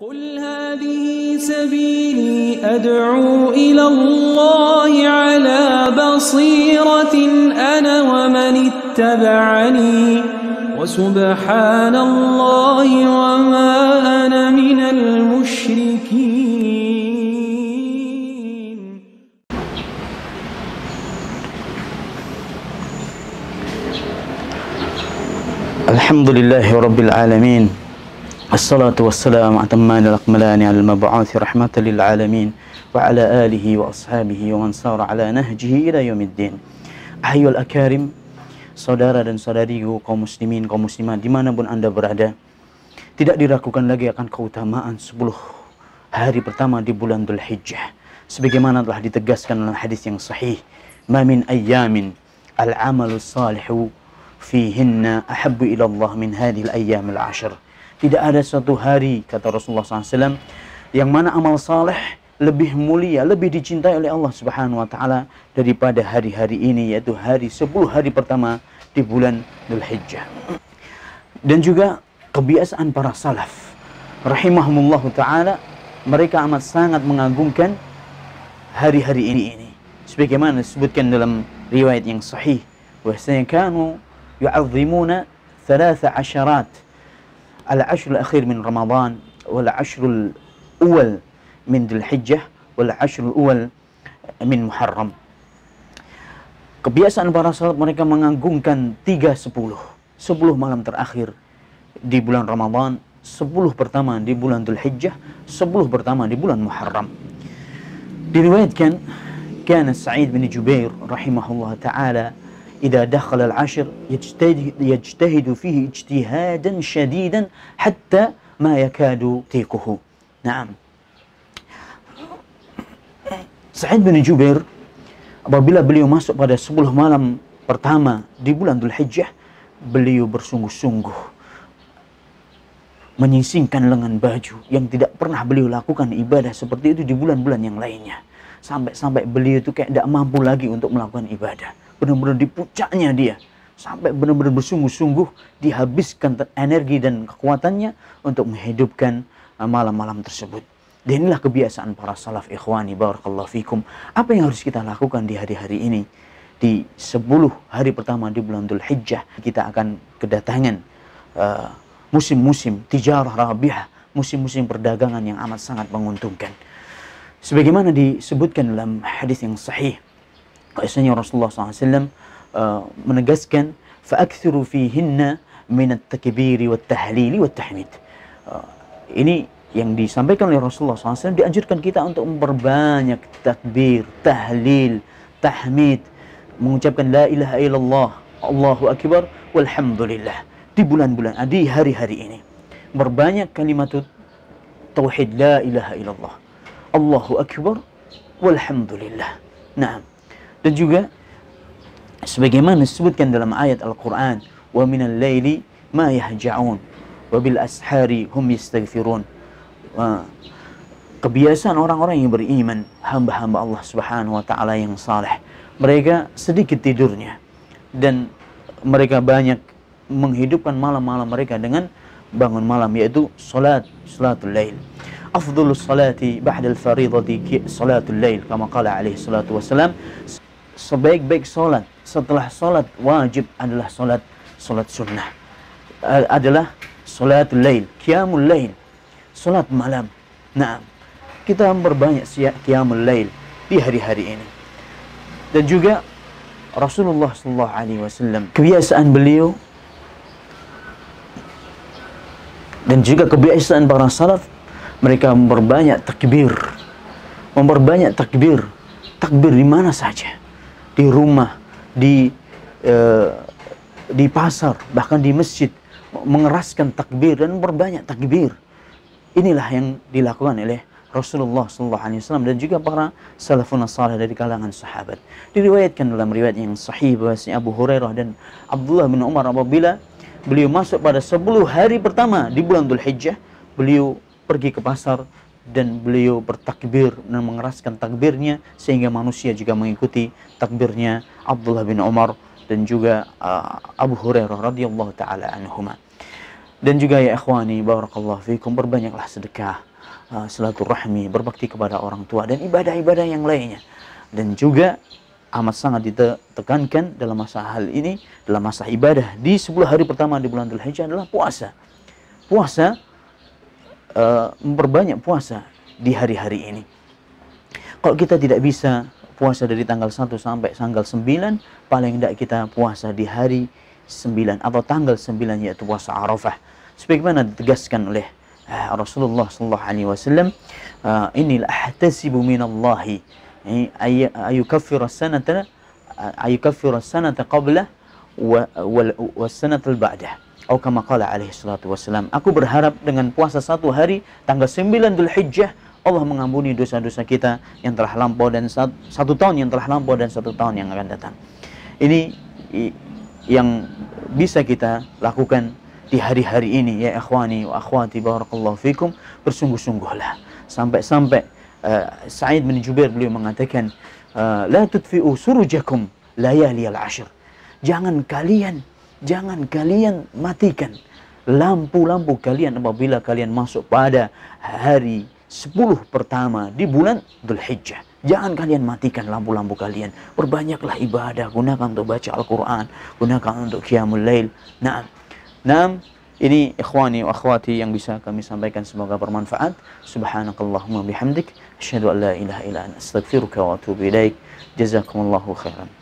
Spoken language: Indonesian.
قل هذه سبيلي أدعو إلى الله على بصيرة أنا ومن اتبعني وسبحان الله وما أنا من المشركين الحمد لله رب العالمين الصلاة والسلام أتمان الأكملان على المبعوث رحمة للعالمين وعلى آله وأصحابه ومن سار على نهجه إلى يوم الدين أيها الأكارم saudara dan saudariku kaum muslimin kaum muslimat dimanapun anda berada tidak diragukan lagi akan keutamaan 10 hari pertama di bulan Dhul Hijjah sebagaimana telah ditegaskan dalam hadis yang sahih ma min ayyamin al-amalu salihu fihinna ahabu ila Allah min hadhil ayyamil ashr tidak ada suatu hari, kata Rasulullah SAW, yang mana amal saleh lebih mulia, lebih dicintai oleh Allah Subhanahu wa taala daripada hari-hari ini yaitu hari 10 hari pertama di bulan Dzulhijjah. Dan juga kebiasaan para salaf rahimahumullah taala mereka amat sangat mengagungkan hari-hari ini ini sebagaimana disebutkan dalam riwayat yang sahih bahwasanya kanu yu'azzimuna 13 al-ashr al-akhir min Ramadan wal-ashr al-awal min Dhul Hijjah wal-ashr al-awal min Muharram. Kebiasaan para sahabat mereka mengagungkan sepuluh, sepuluh malam terakhir di bulan Ramadhan, sepuluh pertama di bulan Dhul Hijjah, sepuluh pertama di bulan Muharram. Diriwayatkan, كان Sa'id bin Jubair, rahimahullah Taala. إذا دخل العشر يجتهد, فيه اجتهادا شديدا حتى ما يكاد تيقه نعم سعيد بن جبير apabila beliau masuk pada 10 malam pertama di bulan Dhul Hijjah beliau bersungguh-sungguh menyisingkan lengan baju yang tidak pernah beliau lakukan ibadah seperti itu di bulan-bulan yang lainnya sampai-sampai beliau itu kayak tidak mampu lagi untuk melakukan ibadah benar-benar di puncaknya dia sampai benar-benar bersungguh-sungguh dihabiskan energi dan kekuatannya untuk menghidupkan uh, malam-malam tersebut. Dan inilah kebiasaan para salaf ikhwani barakallahu fikum. Apa yang harus kita lakukan di hari-hari ini? Di 10 hari pertama di bulan Dhul Hijjah kita akan kedatangan uh, musim-musim uh, tijarah rabiah, musim-musim perdagangan yang amat sangat menguntungkan. Sebagaimana disebutkan dalam hadis yang sahih Kaisanya Rasulullah SAW uh, eh, menegaskan فَأَكْثِرُ فِيهِنَّ مِنَ التَّكِبِيرِ وَالتَّحْلِيلِ وَالتَّحْمِيدِ uh, Ini yang disampaikan oleh Rasulullah SAW dianjurkan kita untuk memperbanyak takbir, tahlil, tahmid, mengucapkan la ilaha illallah, Allahu akbar, walhamdulillah di bulan-bulan ah, di hari-hari ini. Berbanyak kalimat tauhid la ilaha illallah, Allahu akbar, walhamdulillah. Naam dan juga sebagaimana disebutkan dalam ayat Al-Qur'an wa minal laili ma yahja'un wa bil ashari hum yastaghfirun kebiasaan orang-orang yang beriman hamba-hamba Allah Subhanahu wa taala yang saleh mereka sedikit tidurnya dan mereka banyak menghidupkan malam-malam mereka dengan bangun malam yaitu salat salatul lail afdhalus salati ba'da al-faridati salatul lail kama qala alaihi salatu wassalam sebaik-baik solat setelah solat wajib adalah solat solat sunnah adalah solat lail qiyamul lail solat malam nah kita memperbanyak qiyamul lail di hari-hari ini dan juga Rasulullah Sallallahu Alaihi Wasallam kebiasaan beliau dan juga kebiasaan para salaf mereka memperbanyak takbir memperbanyak takbir takbir di mana saja di rumah, di e, di pasar, bahkan di masjid mengeraskan takbir dan berbanyak takbir. Inilah yang dilakukan oleh Rasulullah sallallahu alaihi wasallam dan juga para salafun salih dari kalangan sahabat. Diriwayatkan dalam riwayat yang sahih bahwasanya Abu Hurairah dan Abdullah bin Umar apabila beliau masuk pada 10 hari pertama di bulan Dhul-Hijjah, beliau pergi ke pasar dan beliau bertakbir dan mengeraskan takbirnya sehingga manusia juga mengikuti takbirnya Abdullah bin Umar dan juga uh, Abu Hurairah radhiyallahu taala anhuma. Dan juga ya ikhwani barakallahu fikum berbanyaklah sedekah, uh, rahmi, berbakti kepada orang tua dan ibadah-ibadah yang lainnya. Dan juga amat sangat ditekankan dalam masa hal ini, dalam masa ibadah di 10 hari pertama di bulan Dzulhijjah adalah puasa. Puasa Eh, memperbanyak puasa di hari-hari ini. Kalau kita tidak bisa puasa dari tanggal 1 sampai tanggal 9, paling tidak kita puasa di hari 9 atau tanggal 9 yaitu puasa Arafah. Sebagaimana ditegaskan oleh uh, Rasulullah sallallahu alaihi wasallam, uh, eh, "Innil ahtasibu minallahi ay ayukaffira sanata ayukaffira sanata qabla wa wal sanata al-ba'dah." Au alaihi salatu wassalam. Aku berharap dengan puasa satu hari tanggal 9 Dhul Hijjah Allah mengampuni dosa-dosa kita yang telah lampau dan satu, satu tahun yang telah lampau dan satu tahun yang akan datang. Ini yang bisa kita lakukan di hari-hari ini ya ikhwani wa akhwati barakallahu fikum bersungguh-sungguhlah sampai-sampai uh, Sa'id bin Jubair beliau mengatakan uh, la tudfi'u surujakum layali al-ashr jangan kalian jangan kalian matikan lampu-lampu kalian apabila kalian masuk pada hari 10 pertama di bulan Dhul Hijjah. Jangan kalian matikan lampu-lampu kalian. Perbanyaklah ibadah. Gunakan untuk baca Al-Quran. Gunakan untuk Qiyamul Lail. Nah, Naam. ini ikhwani wa akhwati yang bisa kami sampaikan. Semoga bermanfaat. Subhanakallahumma bihamdik. Asyadu an la ilaha ila an astagfiruka wa atubu ilaik. Jazakumullahu khairan.